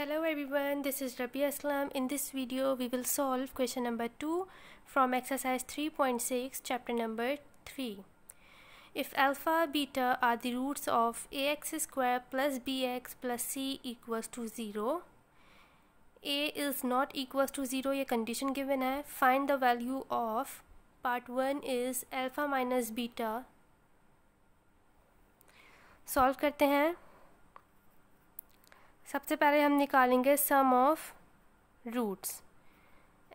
Hello everyone, this is Rabia Aslam. In this video, we will solve question number 2 from exercise 3.6, chapter number 3. If alpha, beta are the roots of ax square plus bx plus c equals to 0, a is not equals to 0, ये condition given है. Find the value of part 1 is alpha minus beta. Solve करते हैं. सबसे पहले हम निकालेंगे sum of roots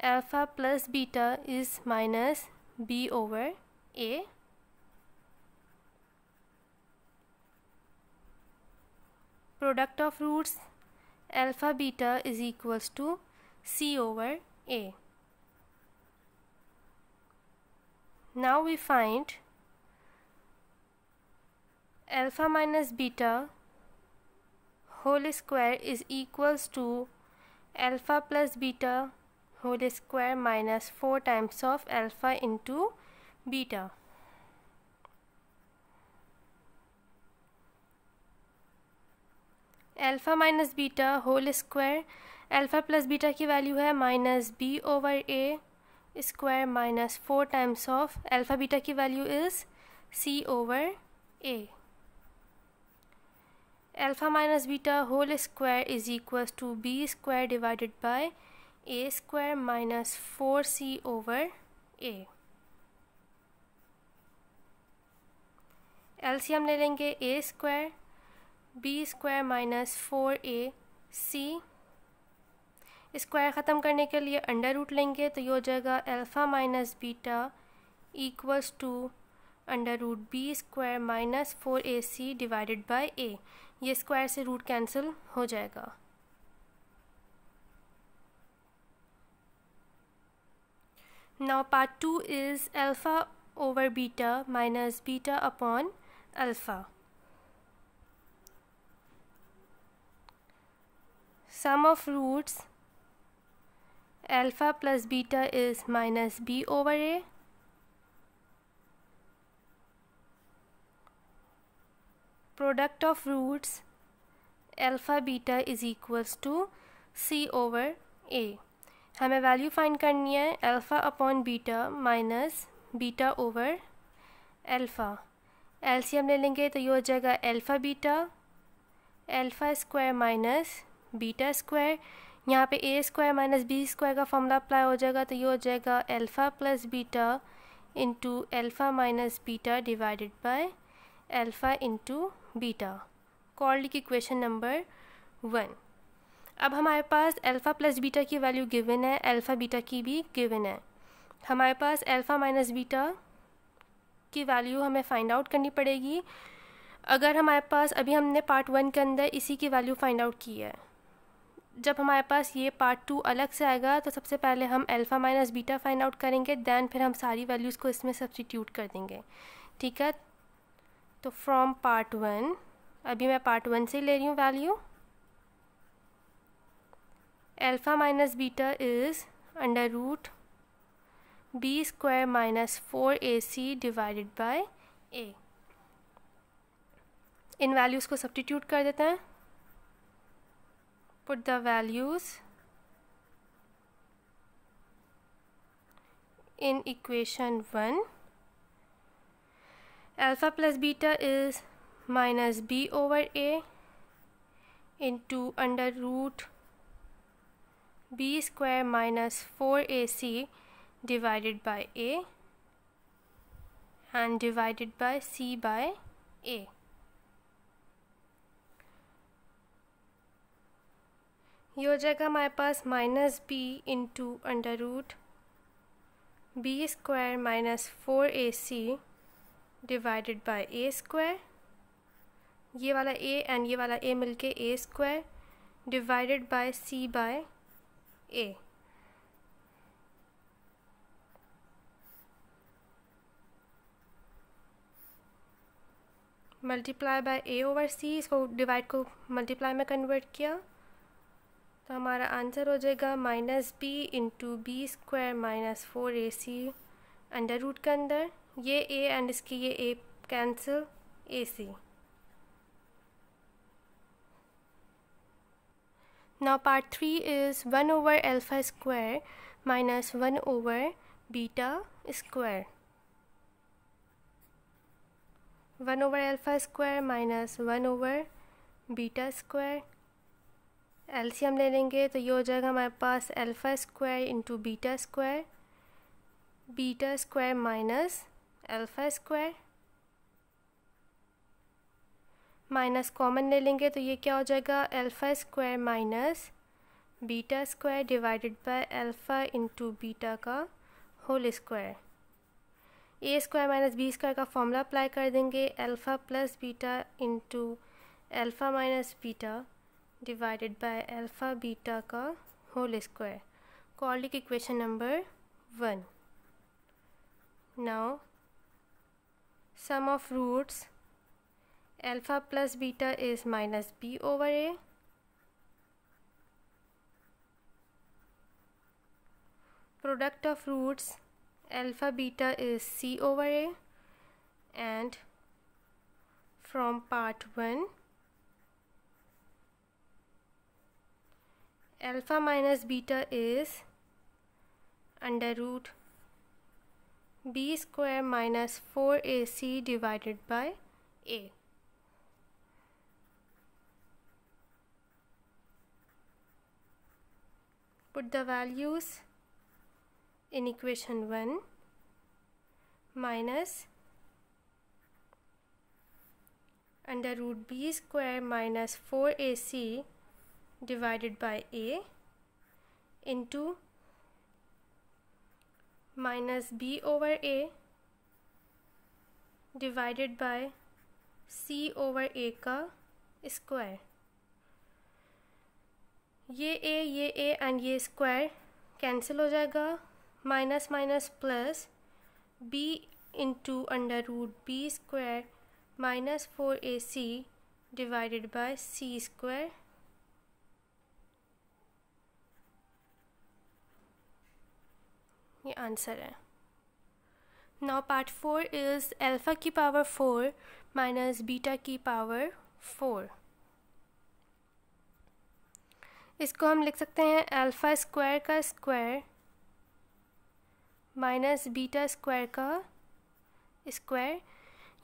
alpha plus beta is minus b over a product of roots alpha beta is equals to c over a now we find alpha minus beta whole square is equals to alpha plus beta whole square minus 4 times of alpha into beta. alpha minus beta whole square alpha plus beta ki value hai minus b over a square minus 4 times of alpha beta ki value is c over a alpha minus beta whole square is equal to b square divided by a square minus four c over a हम ले लेंगे a square b square minus four a c square ख़त्म करने के लिए under root लेंगे तो ये हो जाएगा alpha minus beta equals to under root b square minus four a c divided by a ये स्क्वायर से रूट कैंसिल हो जाएगा now part two is alpha over beta minus beta upon alpha sum of roots alpha plus beta is minus b over a product of roots alpha beta is equals to c over a हमें value find करनी है alpha upon beta minus beta over alpha LCM ले लेंगे तो ये हो जाएगा alpha beta alpha square minus beta square यहाँ पे a square minus b square का फॉर्मूला अप्लाई हो जाएगा तो ये हो जाएगा alpha plus beta into alpha minus beta divided by alpha into beta called की क्वेश्चन नंबर वन अब हमारे पास अल्फ़ा प्लस बीटा की वैल्यू गिवन है अल्फ़ा बीटा की भी गिवन है हमारे पास अल्फ़ा माइनस बीटा की वैल्यू हमें फाइंड आउट करनी पड़ेगी अगर हमारे पास अभी हमने पार्ट वन के अंदर इसी की वैल्यू फाइंड आउट की है जब हमारे पास ये पार्ट टू अलग से आएगा तो सबसे पहले हम alpha minus beta find out करेंगे दैन फिर हम सारी वैल्यूज़ को इसमें सब्सटीट्यूट कर देंगे ठीक है तो फ्रॉम पार्ट वन अभी मैं पार्ट वन से ले रही हूँ value alpha minus beta is under root b square minus four a c divided by a इन वैल्यूज़ को सब्टीट्यूट कर देते हैं put the values in equation one alpha plus beta is minus b over a into under root b square minus 4ac divided by a and divided by c by a. ये हो जाएगा हमारे पास minus b into under root b square minus four a c divided by a square ये वाला a and ये वाला a मिलके a square divided by c by a multiply by a over c इसको डिवाइड को multiply में convert किया तो हमारा आंसर हो जाएगा minus b into b square minus four a c under root के अंदर ये ए एंड इसकी ये a cancel a c now part three is one over alpha square minus one over beta square one over alpha square minus one over beta square LCM ले लेंगे तो ये हो जाएगा हमारे पास alpha square into beta square beta square minus alpha square minus common ले लेंगे तो ये क्या हो जाएगा alpha square minus beta square divided by alpha into beta का whole square a square minus b square का फॉर्मूला अप्लाई कर देंगे alpha plus beta into alpha minus beta divided by alpha beta का whole square call it equation number one now sum of roots alpha plus beta is minus b over a product of roots alpha beta is c over a and from part 1 alpha minus beta is under root b square minus 4ac divided by a. Put the values in equation 1 minus under root b square minus 4ac divided by a into minus b over a divided by c over a का square ये a ये a and ये square cancel हो जाएगा minus minus plus b into under root b square minus four a c divided by c square ये answer है now part four is alpha की power four minus beta की power four इसको हम लिख सकते हैं अल्फ़ा स्क्वायर का स्क्वायर माइनस बीटा स्क्वायर का स्क्वायर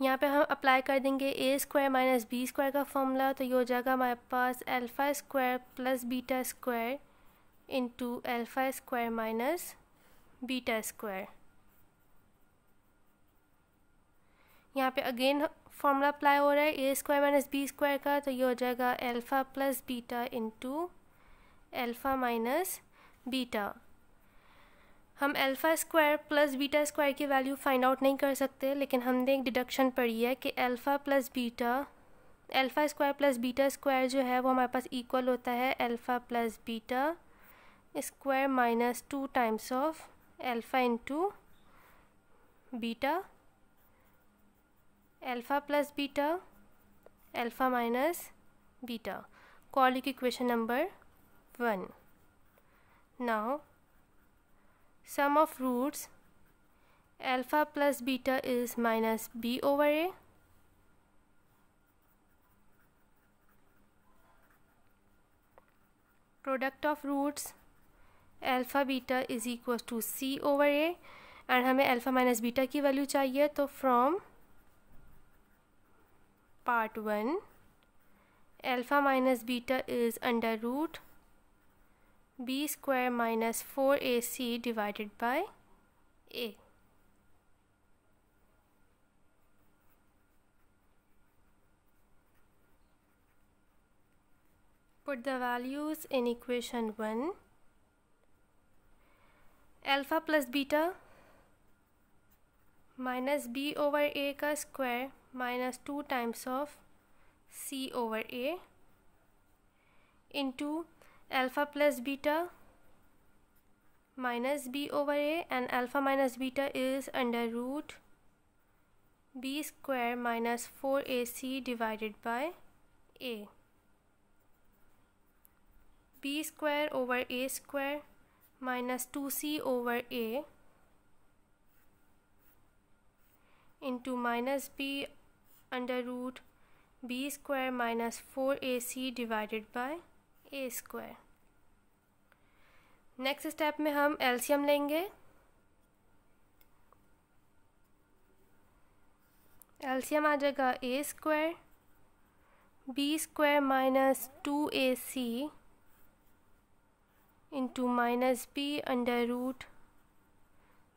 यहाँ पे हम अप्लाई कर देंगे a square minus b square का फॉर्मूला तो ये हो जाएगा हमारे पास alpha square plus beta square into alpha square minus beta square यहाँ पे अगेन फॉर्मूला अप्लाई हो रहा है a square minus b square का तो ये हो जाएगा alpha plus beta into alpha minus beta हम alpha square plus beta square की वैल्यू फाइंड आउट नहीं कर सकते लेकिन हमने एक डिडक्शन पढ़ी है कि alpha plus beta alpha square plus beta square जो है वो हमारे पास इक्वल होता है alpha plus beta square minus two times of alpha into beta alpha plus beta alpha minus beta Colic equation number 1 now sum of roots alpha plus beta is minus b over a product of roots alpha beta is equal to c over a and हमें alpha minus beta की value चाहिए तो from part one alpha minus beta is under root b square minus four a c divided by a put the values in equation one Alpha plus beta minus b over a का square minus two times of c over a into alpha plus minus b over a and alpha minus beta is under root b square minus 4ac divided by a b square over a square minus two c over a into minus b under root b square minus four a c divided by a square next step में हम LCM लेंगे LCM आ जाएगा a square b square minus two a c into minus b under root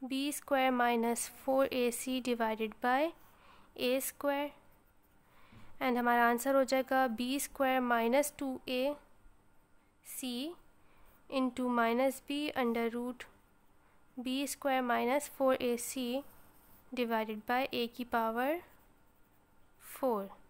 b square minus four a c divided by a square and हमारा answer हो जाएगा b square minus two a c into minus b under root b square minus four a c divided by a की power four